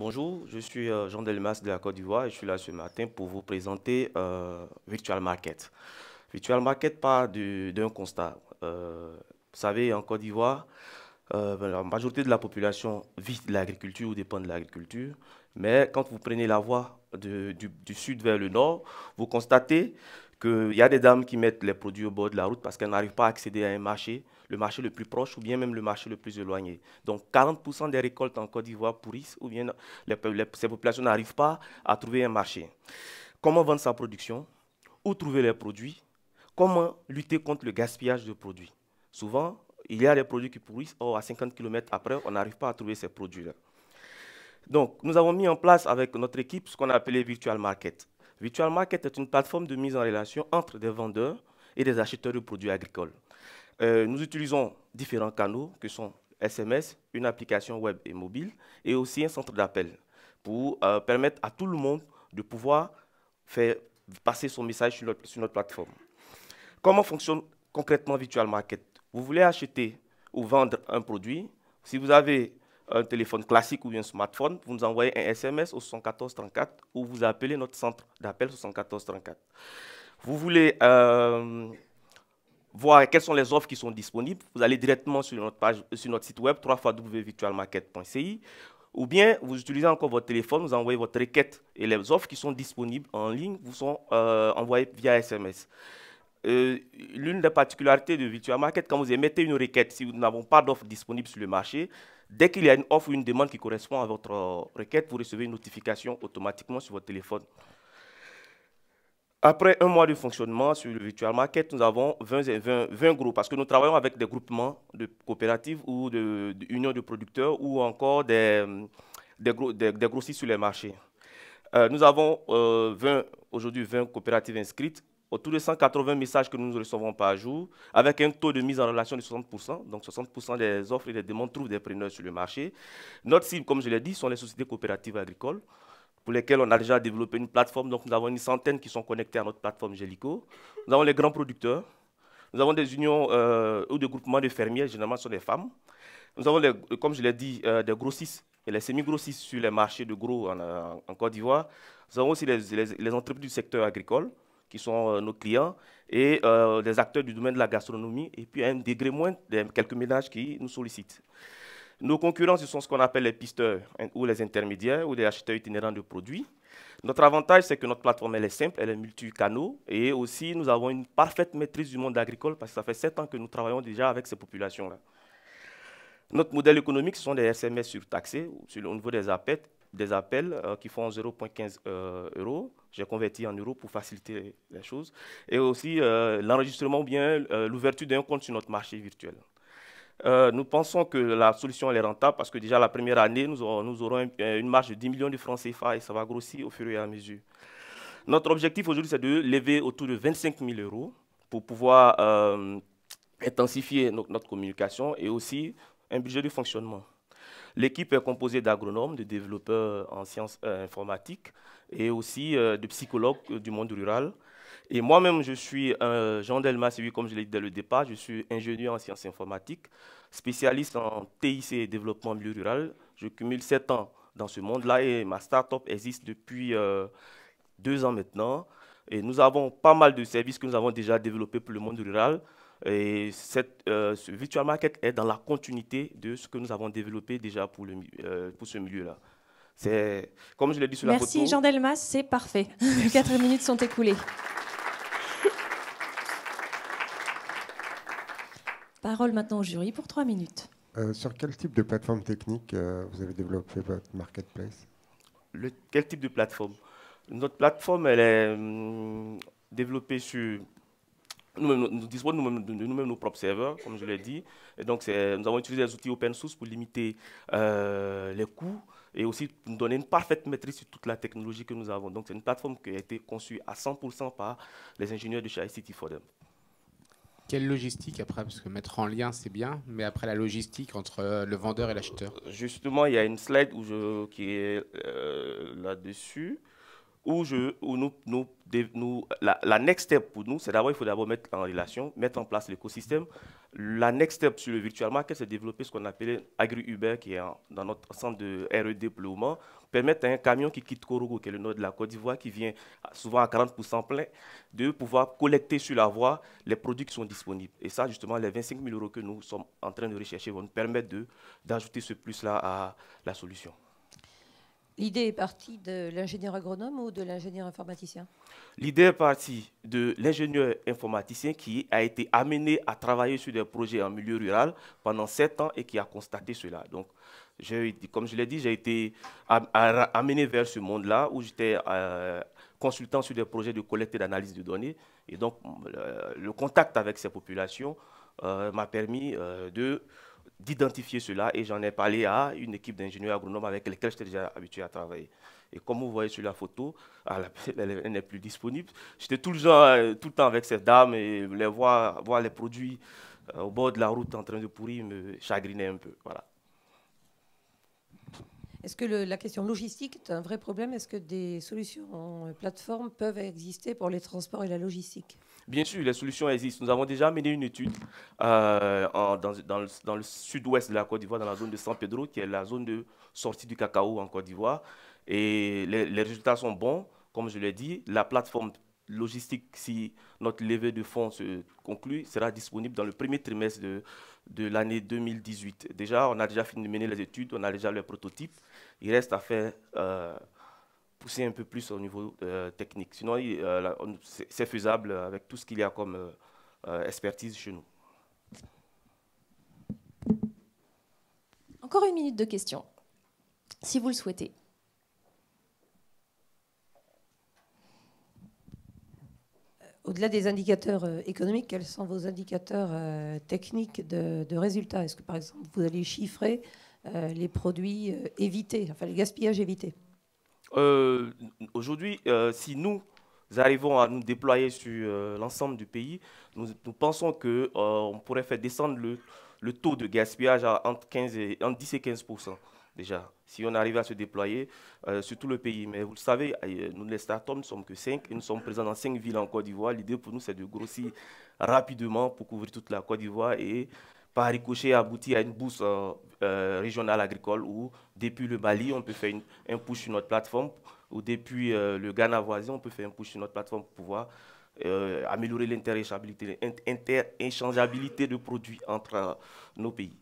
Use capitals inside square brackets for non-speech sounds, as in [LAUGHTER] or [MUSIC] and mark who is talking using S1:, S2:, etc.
S1: Bonjour, je suis euh, Jean Delmas de la Côte d'Ivoire et je suis là ce matin pour vous présenter euh, Virtual Market. Virtual Market part d'un constat. Euh, vous savez, en Côte d'Ivoire, ben, la majorité de la population vit de l'agriculture ou dépend de l'agriculture. Mais quand vous prenez la voie du, sud vers le nord, vous constatez il y a des dames qui mettent les produits au bord de la route parce qu'elles n'arrivent pas à accéder à un marché, le marché le plus proche ou bien même le marché le plus éloigné. Donc 40% des récoltes en Côte d'Ivoire pourrissent ou bien les, ces populations n'arrivent pas à trouver un marché. Comment vendre sa production Où trouver les produits Comment lutter contre le gaspillage de produits Souvent, il y a des produits qui pourrissent, or oh, à 50 km après, on n'arrive pas à trouver ces produits-là. Donc, nous avons mis en place avec notre équipe ce qu'on a appelé Virtual Market. Virtual Market est une plateforme de mise en relation entre des vendeurs et des acheteurs de produits agricoles. Euh, nous utilisons différents canaux que sont SMS, une application web et mobile et aussi un centre d'appel pour euh, permettre à tout le monde de pouvoir faire passer son message sur notre, sur notre plateforme. Comment fonctionne concrètement Virtual Market Vous voulez acheter ou vendre un produit. Si vous avez un téléphone classique ou un smartphone, vous nous envoyez un SMS au 74 ou vous appelez notre centre d'appel 74 34. Vous voulez euh, voir quelles sont les offres qui sont disponibles, vous allez directement sur notre, page, sur notre site web www.virtualmarket.ci ou bien vous utilisez encore votre téléphone, vous envoyez votre requête et les offres qui sont disponibles en ligne vous sont euh, envoyées via SMS. Euh, l'une des particularités de Virtual Market, quand vous émettez une requête, si nous n'avons pas d'offres disponibles sur le marché, Dès qu'il y a une offre ou une demande qui correspond à votre requête, vous recevez une notification automatiquement sur votre téléphone. Après un mois de fonctionnement sur le Virtual Market, nous avons 20, 20, groupes parce que nous travaillons avec des groupements de coopératives ou d'unions de, unions de producteurs ou encore des, des, grossistes sur les marchés. Euh, nous avons euh, aujourd'hui 20 coopératives inscrites autour de 180 messages que nous recevons par jour, avec un taux de mise en relation de 60%. Donc 60% des offres et des demandes trouvent des preneurs sur le marché. Notre cible, comme je l'ai dit, sont les sociétés coopératives agricoles pour lesquelles on a déjà développé une plateforme. Donc nous avons une centaine qui sont connectées à notre plateforme Gélico. Nous avons les grands producteurs. Nous avons des unions euh, ou des groupements de fermiers, généralement ce sont des femmes. Nous avons, euh, comme je l'ai dit, euh, des grossistes et les semi-grossistes sur les marchés de gros en, Côte d'Ivoire. Nous avons aussi les entreprises du secteur agricole qui sont euh, nos clients, et euh, des acteurs du domaine de la gastronomie, et puis un degré moins, quelques ménages qui nous sollicitent. Nos concurrents, ce sont ce qu'on appelle les pisteurs hein, ou les intermédiaires ou des acheteurs itinérants de produits. Notre avantage, c'est que notre plateforme, elle est simple, elle est multicanaux et aussi nous avons une parfaite maîtrise du monde agricole parce que ça fait sept ans que nous travaillons déjà avec ces populations-là. Notre modèle économique, ce sont des SMS surtaxés au niveau des appets des appels euh, qui font 0,15 euh, euros. J'ai converti en euros pour faciliter les choses. Et aussi euh, l'enregistrement ou bien l'ouverture d'un compte sur notre marché virtuel. nous pensons que la solution est rentable parce que déjà la première année, nous aurons, une marge de 10 millions de francs CFA et ça va grossir au fur et à mesure. Notre objectif aujourd'hui, c'est de lever autour de 25 000 euros pour pouvoir intensifier notre communication et aussi un budget de fonctionnement. L'équipe est composée d'agronomes, de développeurs en sciences euh, informatiques et aussi euh, de psychologues euh, du monde rural. Et moi-même, je suis Jean Delmas, comme je l'ai dit dès le départ, je suis ingénieur en sciences informatiques, spécialiste en TIC et développement milieu rural. Je cumule 7 ans dans ce monde-là et ma start-up existe depuis deux ans maintenant. Et nous avons pas mal de services que nous avons déjà développés pour le monde rural. Et cette euh, ce virtual market est dans la continuité de ce que nous avons développé déjà pour, le, euh, pour ce milieu-là. C'est comme je l'ai dit sur Merci la photo. Merci Jean Delmas, c'est parfait. Les [LAUGHS] Quatre minutes sont écoulées. [LAUGHS] Parole maintenant au jury pour trois minutes. Euh, sur quel type de plateforme technique vous avez développé votre marketplace le, Quel type de plateforme Notre plateforme, elle est hum, développée sur nous-mêmes, nous disposons de nous-mêmes nos propres serveurs, comme je l'ai dit. Et donc, nous avons utilisé des outils open source pour limiter euh, les coûts et aussi donner une parfaite maîtrise sur toute la technologie que nous avons. Donc, c'est une plateforme qui a été conçue à 100% par les ingénieurs de chez ICT Forum. Quelle logistique après Parce que mettre en lien, c'est bien, mais après la logistique entre euh, le vendeur et l'acheteur Justement, il y a une slide où qui est euh, là-dessus où, je, où nous, nous, la, la, next step pour nous, c'est d'abord, il faut d'abord mettre en relation, mettre en place l'écosystème. La next step sur le virtual market, c'est développer ce qu'on appelle Agri-Uber, qui est dans notre centre de RE déploiement, permettre à un camion qui quitte Korogo, qui est le nord de la Côte d'Ivoire, qui vient souvent à 40% plein, de pouvoir collecter sur la voie les produits qui sont disponibles. Et ça, justement, les 25 000 euros que nous sommes en train de rechercher vont nous permettre d'ajouter ce plus-là à la solution. L'idée est partie de l'ingénieur agronome ou de l'ingénieur informaticien L'idée est partie de l'ingénieur informaticien qui a été amené à travailler sur des projets en milieu rural pendant sept ans et qui a constaté cela. Donc, comme je l'ai dit, j'ai été amené vers ce monde-là où j'étais euh, consultant sur des projets de collecte et d'analyse de données. Et donc, le, contact avec ces populations euh, m'a permis euh, de d'identifier cela et j'en ai parlé à une équipe d'ingénieurs agronomes avec lesquels j'étais déjà habitué à travailler. Et comme vous voyez sur la photo, ah, elle n'est plus disponible. J'étais tout, le temps euh, avec cette dame et les voir, voir les produits euh, au bord de la route en train de pourrir me chagrinait un peu. Voilà. Est-ce que la question logistique est un vrai problème Est-ce que des solutions en plateforme peuvent exister pour les transports et la logistique Bien sûr, les solutions existent. Nous avons déjà mené une étude euh, dans, le, sud-ouest de la Côte d'Ivoire, dans la zone de San Pedro, qui est la zone de sortie du cacao en Côte d'Ivoire. Et les, les résultats sont bons. Comme je l'ai dit, la plateforme logistique, si notre levée de fonds se conclut, sera disponible dans le premier trimestre de, de l'année 2018. Déjà, on a déjà fini de mener les études, on a déjà le prototype. Il reste à faire euh, pousser un peu plus au niveau euh, technique. Sinon, euh, c'est faisable avec tout ce qu'il y a comme expertise chez nous. Encore une minute de questions, si vous le souhaitez. au-delà des indicateurs euh, économiques, quels sont vos indicateurs euh, techniques de, résultats Est-ce que, par exemple, vous allez chiffrer euh, les produits évités, enfin les gaspillage évités Aujourd'hui, si nous arrivons à nous déployer sur l'ensemble du pays, nous, pensons qu'on on pourrait faire descendre le, taux de gaspillage 15 entre 10 et 15 déjà, si on arrive à se déployer euh, sur tout le pays. Mais vous le savez, nous, les start-up, nous sommes que cinq et nous sommes présents dans cinq villes en Côte d'Ivoire. L'idée pour nous, c'est de grossir rapidement pour couvrir toute la Côte d'Ivoire et par ricochet aboutir à une bourse euh, euh, régionale agricole où, depuis le Mali, on peut faire un push sur notre plateforme ou depuis le Ghana voisin, on peut faire un push sur notre plateforme pour pouvoir améliorer l'interéchangeabilité de produits entre nos pays.